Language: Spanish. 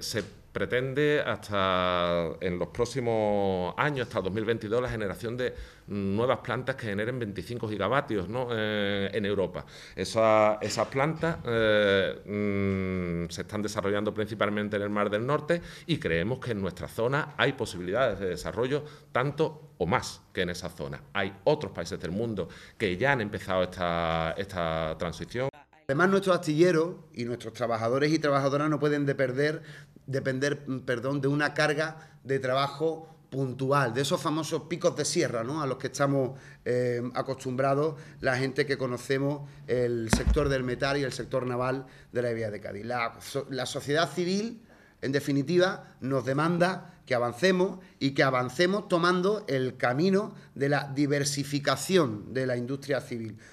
se pretende hasta en los próximos años, hasta 2022, la generación de nuevas plantas que generen 25 gigavatios eh, en Europa. Esa, esas plantas eh, mm, se están desarrollando principalmente en el Mar del Norte y creemos que en nuestra zona hay posibilidades de desarrollo tanto o más que en esa zona. Hay otros países del mundo que ya han empezado esta, esta transición. Además, nuestros astilleros y nuestros trabajadores y trabajadoras no pueden depender, depender mm, perdón, de una carga de trabajo puntual, de esos famosos picos de sierra ¿no? a los que estamos eh, acostumbrados la gente que conocemos el sector del metal y el sector naval de la vía de Cádiz. la sociedad civil, en definitiva, nos demanda que avancemos y que avancemos tomando el camino de la diversificación de la industria civil,